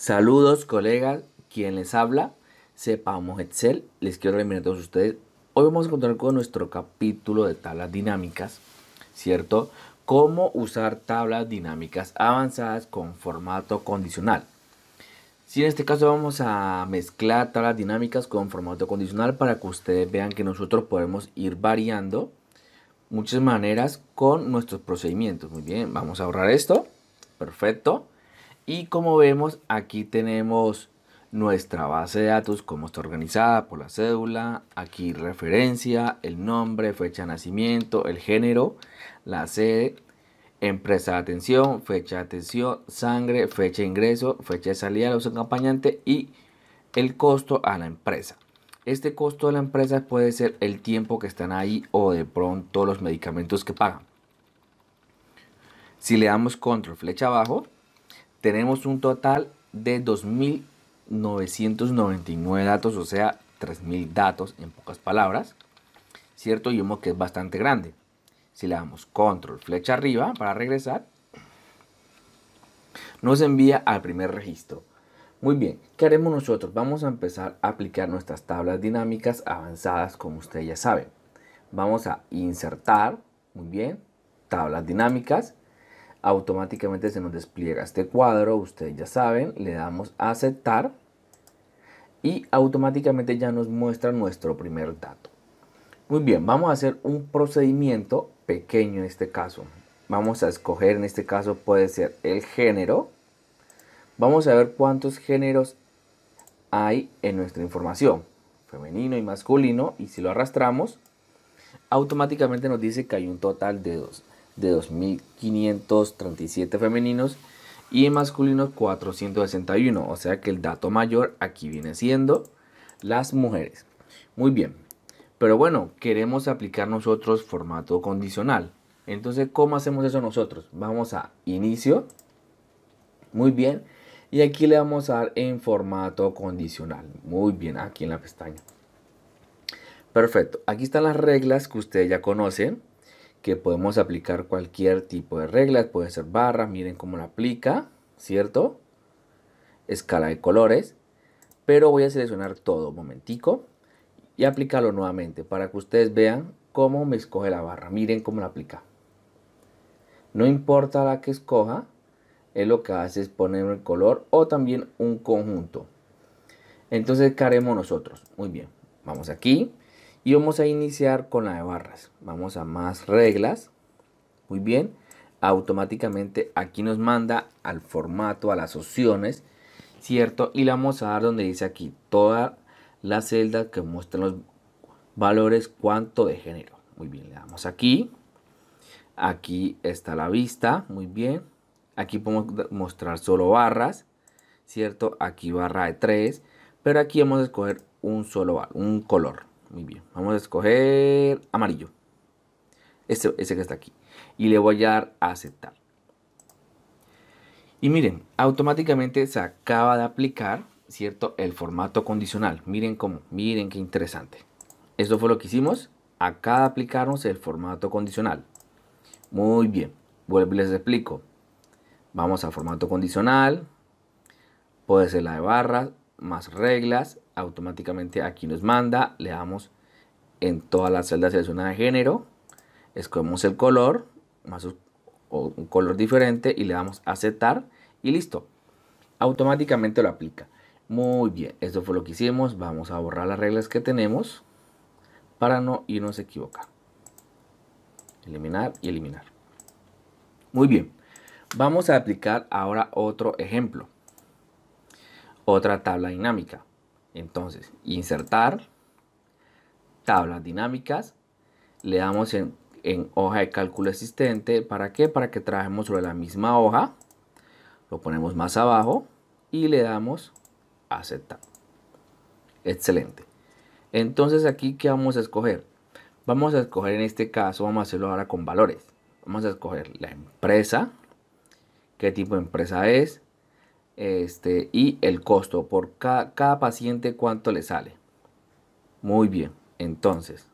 Saludos, colegas, quien les habla, sepamos Excel, les quiero bienvenida a todos ustedes. Hoy vamos a contar con nuestro capítulo de tablas dinámicas, ¿cierto? Cómo usar tablas dinámicas avanzadas con formato condicional. Si en este caso vamos a mezclar tablas dinámicas con formato condicional para que ustedes vean que nosotros podemos ir variando muchas maneras con nuestros procedimientos. Muy bien, vamos a ahorrar esto. Perfecto. Y como vemos, aquí tenemos nuestra base de datos, cómo está organizada por la cédula, aquí referencia, el nombre, fecha de nacimiento, el género, la sede, empresa de atención, fecha de atención, sangre, fecha de ingreso, fecha de salida de los acompañantes y el costo a la empresa. Este costo de la empresa puede ser el tiempo que están ahí o de pronto los medicamentos que pagan. Si le damos control flecha abajo, tenemos un total de 2.999 datos, o sea, 3.000 datos en pocas palabras, ¿cierto? Y uno que es bastante grande. Si le damos control flecha arriba para regresar, nos envía al primer registro. Muy bien, ¿qué haremos nosotros? Vamos a empezar a aplicar nuestras tablas dinámicas avanzadas, como usted ya saben. Vamos a insertar, muy bien, tablas dinámicas automáticamente se nos despliega este cuadro, ustedes ya saben, le damos a aceptar y automáticamente ya nos muestra nuestro primer dato. Muy bien, vamos a hacer un procedimiento pequeño en este caso. Vamos a escoger, en este caso puede ser el género. Vamos a ver cuántos géneros hay en nuestra información. Femenino y masculino. Y si lo arrastramos, automáticamente nos dice que hay un total de dos de 2.537 femeninos y en masculinos 461. O sea que el dato mayor aquí viene siendo las mujeres. Muy bien. Pero bueno, queremos aplicar nosotros formato condicional. Entonces, ¿cómo hacemos eso nosotros? Vamos a inicio. Muy bien. Y aquí le vamos a dar en formato condicional. Muy bien, aquí en la pestaña. Perfecto. Aquí están las reglas que ustedes ya conocen que podemos aplicar cualquier tipo de reglas, puede ser barra, miren cómo la aplica, ¿cierto? Escala de colores, pero voy a seleccionar todo, un momentico, y aplicarlo nuevamente para que ustedes vean cómo me escoge la barra, miren cómo la aplica. No importa la que escoja, es lo que hace es poner el color o también un conjunto. Entonces, ¿qué haremos nosotros? Muy bien, vamos aquí, y vamos a iniciar con la de barras. Vamos a más reglas. Muy bien. Automáticamente aquí nos manda al formato, a las opciones. ¿Cierto? Y le vamos a dar donde dice aquí todas las celdas que muestran los valores cuánto de género. Muy bien, le damos aquí. Aquí está la vista. Muy bien. Aquí podemos mostrar solo barras. ¿Cierto? Aquí barra de 3. Pero aquí vamos a escoger un solo un color. Muy bien. Vamos a escoger amarillo. Este, ese que está aquí. Y le voy a dar a aceptar. Y miren, automáticamente se acaba de aplicar, ¿cierto? El formato condicional. Miren cómo, miren qué interesante. Esto fue lo que hicimos. Acá aplicarnos el formato condicional. Muy bien. Vuelvo y les explico. Vamos a formato condicional. Puede ser la de barras más reglas, automáticamente aquí nos manda, le damos en todas las celdas de zona de género, escogemos el color, más un color diferente y le damos a aceptar y listo. Automáticamente lo aplica. Muy bien, esto fue lo que hicimos. Vamos a borrar las reglas que tenemos para no irnos a equivocar. Eliminar y eliminar. Muy bien, vamos a aplicar ahora otro ejemplo otra tabla dinámica. Entonces, insertar, tablas dinámicas, le damos en, hoja de cálculo existente. ¿Para qué? Para que trabajemos sobre la misma hoja. Lo ponemos más abajo y le damos aceptar. Excelente. Entonces aquí, que vamos a escoger? Vamos a escoger en este caso, vamos a hacerlo ahora con valores. Vamos a escoger la empresa, qué tipo de empresa es, este, y el costo por cada, paciente cuánto le sale. Muy bien, entonces,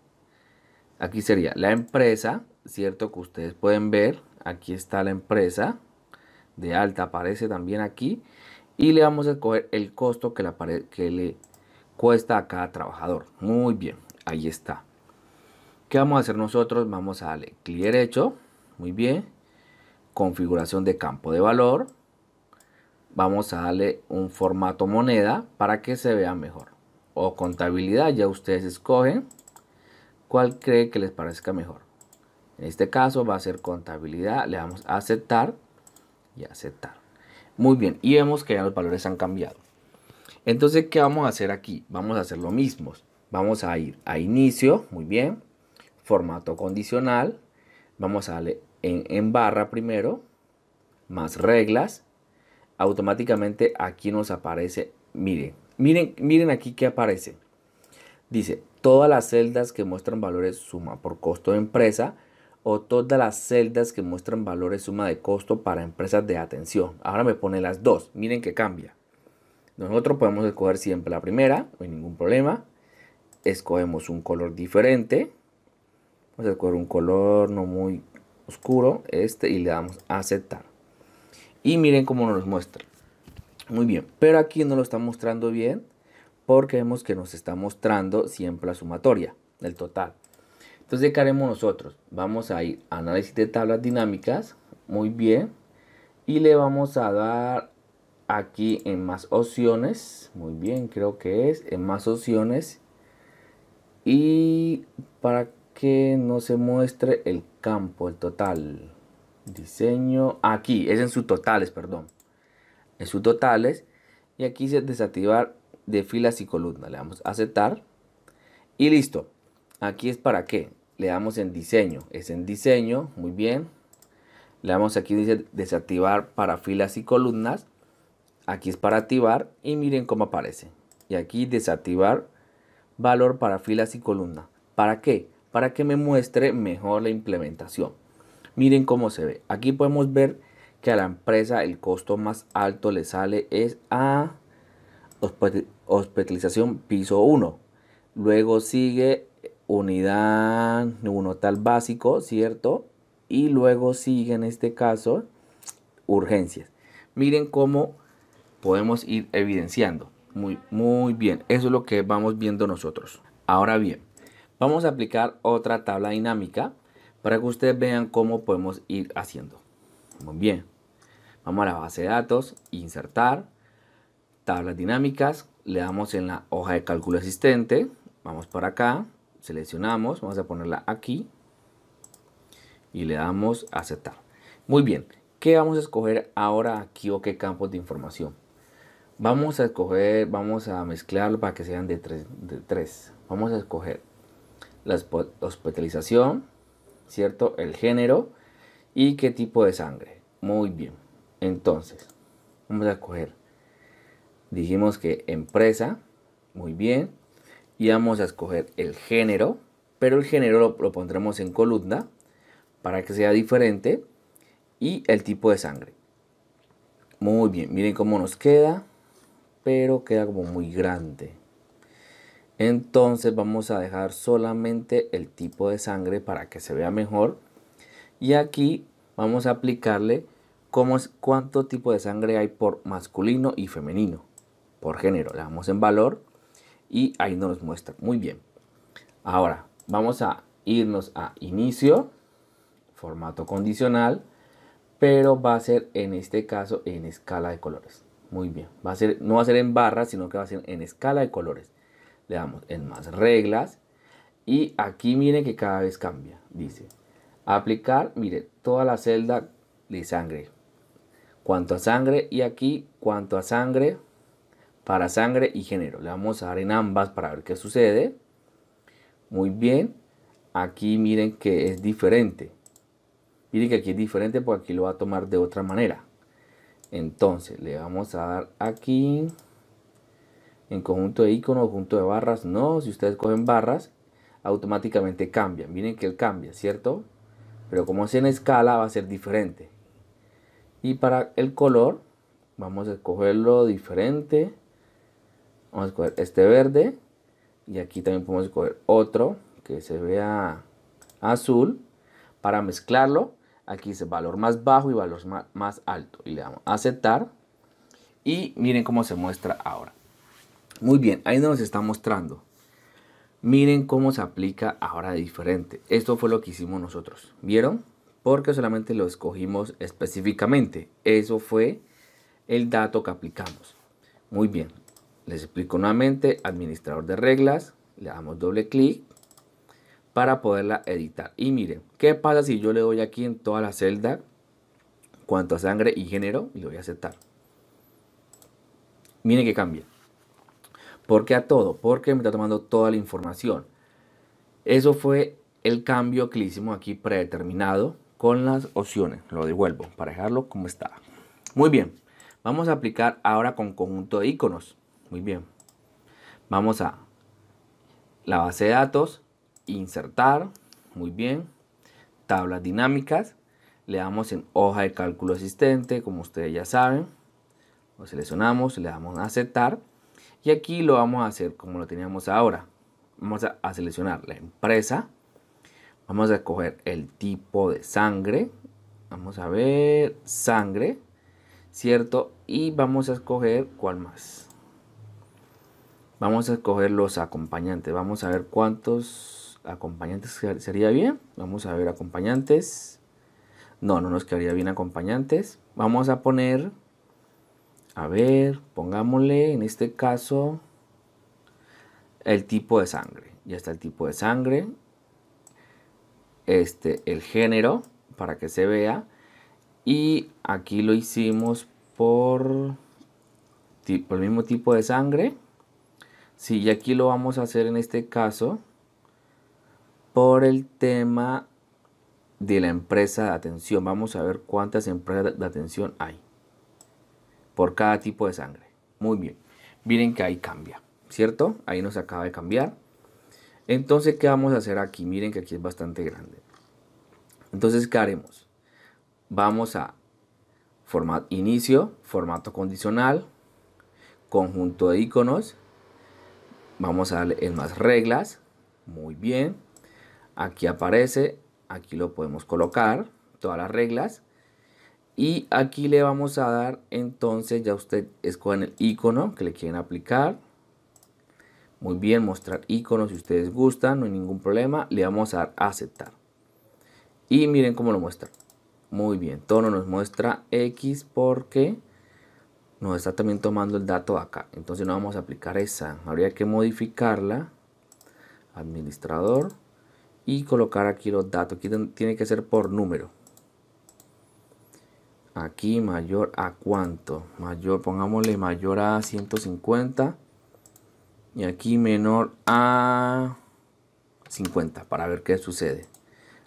aquí sería la empresa, cierto que ustedes pueden ver, aquí está la empresa de alta, aparece también aquí, y le vamos a escoger el costo que, que le cuesta a cada trabajador. Muy bien, ahí está. ¿Qué vamos a hacer nosotros? Vamos a darle clic derecho, muy bien, configuración de campo de valor, vamos a darle un formato moneda para que se vea mejor. O contabilidad, ya ustedes escogen cuál cree que les parezca mejor. En este caso va a ser contabilidad, le damos a aceptar y aceptar. Muy bien, y vemos que ya los valores han cambiado. Entonces, ¿qué vamos a hacer aquí? Vamos a hacer lo mismo. Vamos a ir a inicio, muy bien, formato condicional. Vamos a darle en, en barra primero, más reglas, automáticamente aquí nos aparece, miren, miren, miren aquí que aparece. Dice, todas las celdas que muestran valores suma por costo de empresa o todas las celdas que muestran valores suma de costo para empresas de atención. Ahora me pone las dos, miren que cambia. Nosotros podemos escoger siempre la primera, no hay ningún problema. Escogemos un color diferente. Vamos a escoger un color no muy oscuro, este, y le damos a aceptar. Y miren cómo nos muestra. Muy bien, pero aquí no lo está mostrando bien porque vemos que nos está mostrando siempre la sumatoria, el total. Entonces, ¿qué haremos nosotros? Vamos a ir a análisis de tablas dinámicas, muy bien, y le vamos a dar aquí en más opciones, muy bien, creo que es, en más opciones, y para que no se muestre el campo, el total, Diseño, aquí, es en sus totales, perdón. En sus totales. Y aquí se desactivar de filas y columnas. Le damos aceptar. Y listo. Aquí es para qué. Le damos en diseño. Es en diseño. Muy bien. Le damos aquí dice desactivar para filas y columnas. Aquí es para activar. Y miren cómo aparece. Y aquí desactivar valor para filas y columnas. ¿Para qué? Para que me muestre mejor la implementación. Miren cómo se ve. Aquí podemos ver que a la empresa el costo más alto le sale es a hospitalización piso 1. Luego sigue unidad tal básico, ¿cierto? Y luego sigue en este caso urgencias. Miren cómo podemos ir evidenciando. Muy, muy bien, eso es lo que vamos viendo nosotros. Ahora bien, vamos a aplicar otra tabla dinámica para que ustedes vean cómo podemos ir haciendo. Muy bien. Vamos a la base de datos, insertar, tablas dinámicas, le damos en la hoja de cálculo existente, vamos para acá, seleccionamos, vamos a ponerla aquí y le damos aceptar. Muy bien, ¿qué vamos a escoger ahora aquí o qué campos de información? Vamos a escoger, vamos a mezclarlo para que sean de tres. De tres. Vamos a escoger la hospitalización, ¿cierto? El género y qué tipo de sangre. Muy bien. Entonces, vamos a escoger, Dijimos que empresa, muy bien. Y vamos a escoger el género, pero el género lo, lo pondremos en columna para que sea diferente. Y el tipo de sangre. Muy bien, miren cómo nos queda, pero queda como muy grande. Entonces vamos a dejar solamente el tipo de sangre para que se vea mejor. Y aquí vamos a aplicarle cómo es, cuánto tipo de sangre hay por masculino y femenino. Por género. Le damos en valor y ahí nos muestra. Muy bien. Ahora vamos a irnos a inicio. Formato condicional. Pero va a ser en este caso en escala de colores. Muy bien. Va a ser, no va a ser en barra, sino que va a ser en escala de colores le damos en más reglas y aquí miren que cada vez cambia. Dice, aplicar, mire, toda la celda de sangre. Cuanto a sangre y aquí, cuanto a sangre, para sangre y género. Le vamos a dar en ambas para ver qué sucede. Muy bien. Aquí miren que es diferente. Miren que aquí es diferente porque aquí lo va a tomar de otra manera. Entonces le vamos a dar aquí en conjunto de iconos, conjunto de barras. No, si ustedes cogen barras, automáticamente cambian. Miren que él cambia, ¿cierto? Pero como es en escala, va a ser diferente. Y para el color, vamos a escogerlo diferente. Vamos a escoger este verde. Y aquí también podemos escoger otro que se vea azul. Para mezclarlo, aquí dice valor más bajo y valor más alto. Y le damos a aceptar. Y miren cómo se muestra ahora. Muy bien, ahí nos está mostrando. Miren cómo se aplica ahora de diferente. Esto fue lo que hicimos nosotros. ¿Vieron? Porque solamente lo escogimos específicamente. Eso fue el dato que aplicamos. Muy bien. Les explico nuevamente. Administrador de reglas. Le damos doble clic para poderla editar. Y miren, ¿qué pasa si yo le doy aquí en toda la celda cuanto a sangre y género? Y lo voy a aceptar. Miren que cambia. ¿Por qué a todo? Porque me está tomando toda la información. Eso fue el cambio que hicimos aquí predeterminado con las opciones. Lo devuelvo para dejarlo como estaba. Muy bien. Vamos a aplicar ahora con conjunto de iconos. Muy bien. Vamos a la base de datos, insertar. Muy bien. Tablas dinámicas. Le damos en hoja de cálculo asistente, como ustedes ya saben. Lo seleccionamos, le damos a aceptar. Y aquí lo vamos a hacer como lo teníamos ahora. Vamos a, seleccionar la empresa. Vamos a escoger el tipo de sangre. Vamos a ver sangre. ¿Cierto? Y vamos a escoger cuál más. Vamos a escoger los acompañantes. Vamos a ver cuántos acompañantes sería bien. Vamos a ver acompañantes. No, no nos quedaría bien acompañantes. Vamos a poner a ver, pongámosle en este caso el tipo de sangre. Ya está el tipo de sangre. Este, el género, para que se vea. Y aquí lo hicimos por, el mismo tipo de sangre. Sí, y aquí lo vamos a hacer en este caso por el tema de la empresa de atención. Vamos a ver cuántas empresas de atención hay por cada tipo de sangre. Muy bien. Miren que ahí cambia, ¿cierto? Ahí nos acaba de cambiar. Entonces, ¿qué vamos a hacer aquí? Miren que aquí es bastante grande. Entonces, ¿qué haremos? Vamos a formato inicio, formato condicional, conjunto de iconos. Vamos a darle en más reglas. Muy bien. Aquí aparece. Aquí lo podemos colocar. Todas las reglas. Y aquí le vamos a dar, entonces ya usted escogen el icono que le quieren aplicar. Muy bien, mostrar icono si ustedes gustan, no hay ningún problema. Le vamos a dar aceptar. Y miren cómo lo muestra. Muy bien, todo nos muestra X porque nos está también tomando el dato acá. Entonces no vamos a aplicar esa. Habría que modificarla. Administrador. Y colocar aquí los datos. Aquí tiene que ser por número aquí mayor a cuánto mayor pongámosle mayor a 150 y aquí menor a 50 para ver qué sucede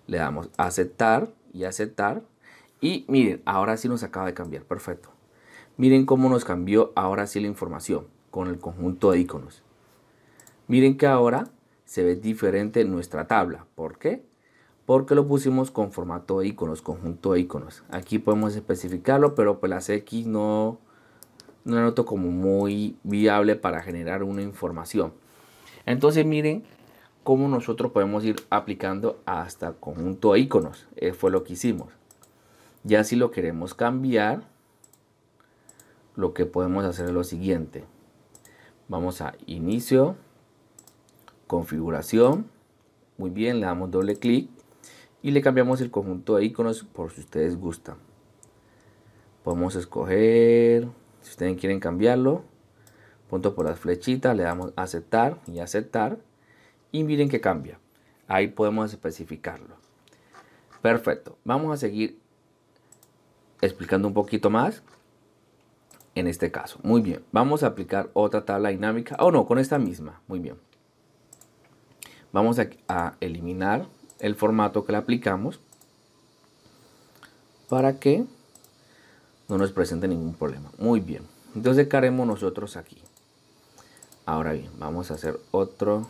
le damos a aceptar y aceptar y miren ahora sí nos acaba de cambiar perfecto miren cómo nos cambió ahora sí la información con el conjunto de iconos miren que ahora se ve diferente nuestra tabla ¿por qué? porque lo pusimos con formato de iconos, conjunto de iconos. Aquí podemos especificarlo, pero pues las X no, no noto como muy viable para generar una información. Entonces miren cómo nosotros podemos ir aplicando hasta conjunto de iconos. Eso eh, fue lo que hicimos. Ya si lo queremos cambiar, lo que podemos hacer es lo siguiente. Vamos a inicio, configuración. Muy bien, le damos doble clic y le cambiamos el conjunto de iconos por si ustedes gustan podemos escoger si ustedes quieren cambiarlo punto por las flechitas le damos aceptar y aceptar y miren que cambia ahí podemos especificarlo perfecto vamos a seguir explicando un poquito más en este caso muy bien vamos a aplicar otra tabla dinámica o oh, no con esta misma muy bien vamos a eliminar el formato que le aplicamos para que no nos presente ningún problema. Muy bien, entonces ¿qué nosotros aquí? Ahora bien, vamos a hacer otro,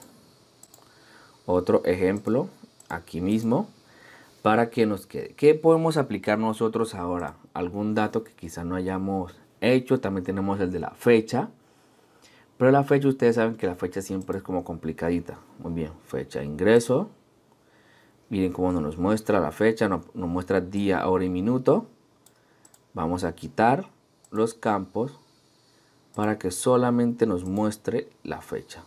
otro ejemplo aquí mismo para que nos quede. ¿Qué podemos aplicar nosotros ahora? Algún dato que quizá no hayamos hecho. También tenemos el de la fecha. Pero la fecha, ustedes saben que la fecha siempre es como complicadita. Muy bien, fecha de ingreso. Miren cómo nos muestra la fecha, nos, muestra día, hora y minuto. Vamos a quitar los campos para que solamente nos muestre la fecha.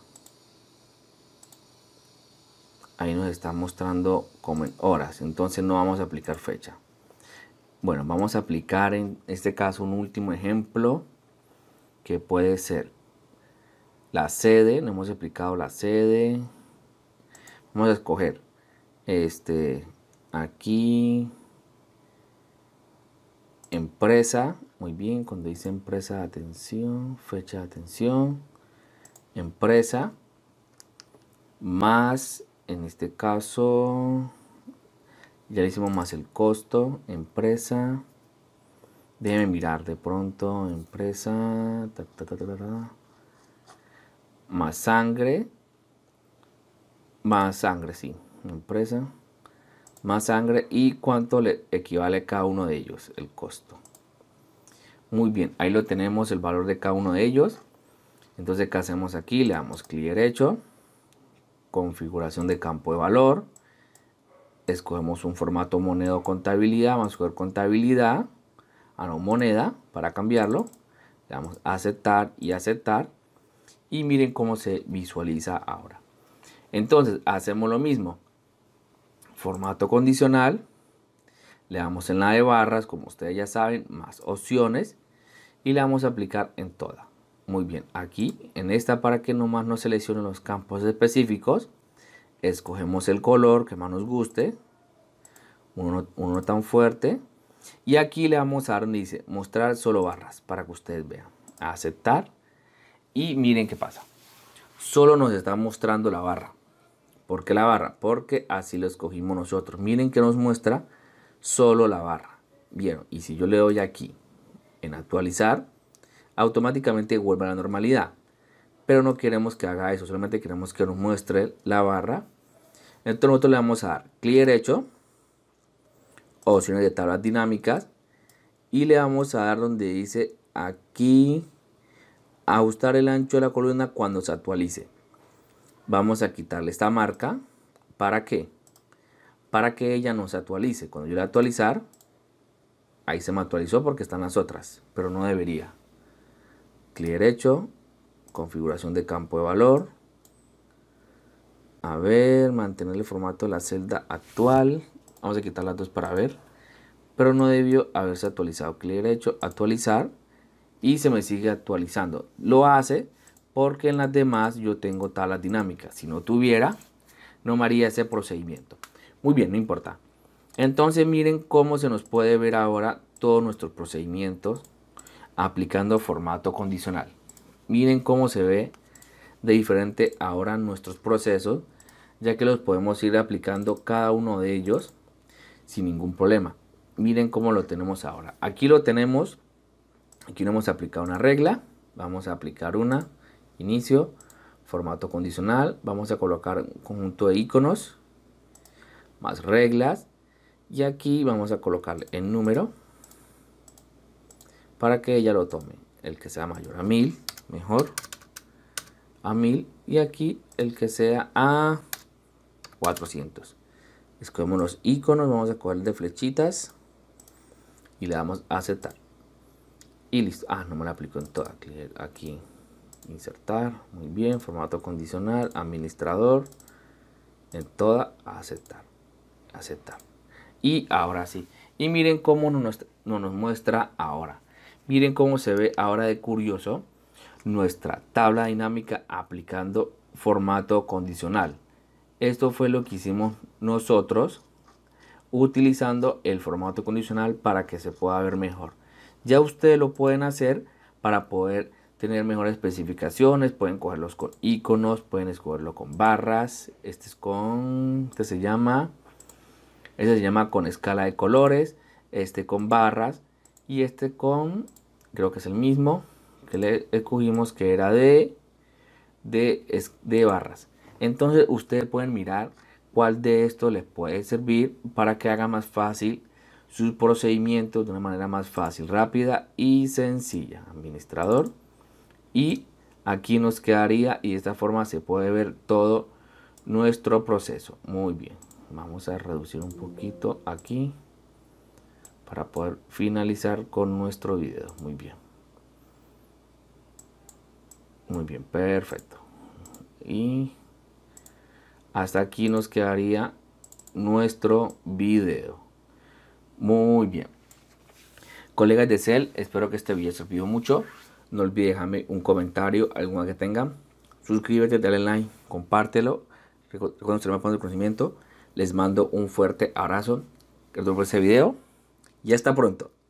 Ahí nos está mostrando como en horas, entonces no vamos a aplicar fecha. Bueno, vamos a aplicar en este caso un último ejemplo que puede ser la sede, no hemos aplicado la sede. Vamos a escoger este, aquí, empresa, muy bien, cuando dice empresa, atención, fecha de atención, empresa, más, en este caso, ya le hicimos más el costo, empresa, déjenme mirar de pronto, empresa, más sangre, más sangre, sí, empresa, más sangre y cuánto le equivale cada uno de ellos, el costo. Muy bien, ahí lo tenemos, el valor de cada uno de ellos. Entonces, ¿qué hacemos aquí? Le damos clic derecho, configuración de campo de valor, escogemos un formato moneda o contabilidad, vamos a escoger contabilidad, a ah, no moneda para cambiarlo, le damos a aceptar y aceptar y miren cómo se visualiza ahora. Entonces hacemos lo mismo, formato condicional, le damos en la de barras, como ustedes ya saben, más opciones y le vamos a aplicar en toda. Muy bien, aquí en esta para que nomás nos seleccione los campos específicos, escogemos el color que más nos guste, uno, uno tan fuerte y aquí le vamos a dar dice mostrar solo barras para que ustedes vean, aceptar y miren qué pasa. Solo nos está mostrando la barra ¿Por qué la barra? Porque así lo escogimos nosotros. Miren que nos muestra solo la barra. Bien, y si yo le doy aquí en actualizar, automáticamente vuelve a la normalidad. Pero no queremos que haga eso, solamente queremos que nos muestre la barra. Entonces nosotros le vamos a dar clic derecho, opciones de tablas dinámicas, y le vamos a dar donde dice aquí, ajustar el ancho de la columna cuando se actualice vamos a quitarle esta marca. ¿Para qué? Para que ella no se actualice. Cuando yo le actualizar, ahí se me actualizó porque están las otras, pero no debería. Clic derecho, configuración de campo de valor. A ver, mantener el formato de la celda actual. Vamos a quitar las dos para ver. Pero no debió haberse actualizado. Clic derecho, actualizar. Y se me sigue actualizando. Lo hace porque en las demás yo tengo tablas dinámicas. Si no tuviera, no me haría ese procedimiento. Muy bien, no importa. Entonces miren cómo se nos puede ver ahora todos nuestros procedimientos aplicando formato condicional. Miren cómo se ve de diferente ahora nuestros procesos, ya que los podemos ir aplicando cada uno de ellos sin ningún problema. Miren cómo lo tenemos ahora. Aquí lo tenemos, aquí no hemos aplicado una regla, vamos a aplicar una, inicio, formato condicional, vamos a colocar un conjunto de iconos, más reglas, y aquí vamos a colocar el número para que ella lo tome, el que sea mayor a 1000, mejor, a 1000, y aquí el que sea a 400. Escogemos los iconos, vamos a coger de flechitas y le damos a aceptar. Y listo. Ah, no me lo aplico en toda. Aquí insertar, muy bien, formato condicional, administrador, en toda, aceptar, aceptar. Y ahora sí, y miren cómo nos, nos muestra ahora. Miren cómo se ve ahora de curioso nuestra tabla dinámica aplicando formato condicional. Esto fue lo que hicimos nosotros utilizando el formato condicional para que se pueda ver mejor. Ya ustedes lo pueden hacer para poder tener mejores especificaciones, pueden cogerlos con iconos, pueden escogerlo con barras, este es con, este se llama, este se llama con escala de colores, este con barras y este con, creo que es el mismo que le escogimos que era de, de, de barras. Entonces ustedes pueden mirar cuál de estos les puede servir para que haga más fácil sus procedimientos de una manera más fácil, rápida y sencilla. Administrador y aquí nos quedaría y de esta forma se puede ver todo nuestro proceso muy bien vamos a reducir un poquito aquí para poder finalizar con nuestro video muy bien muy bien perfecto y hasta aquí nos quedaría nuestro video muy bien colegas de CEL, espero que este video servido mucho no olvides dejarme un comentario, alguna que tengan. Suscríbete, dale like, compártelo. Recuerden se me el conocimiento. Les mando un fuerte abrazo. Gracias por este video. Y hasta pronto.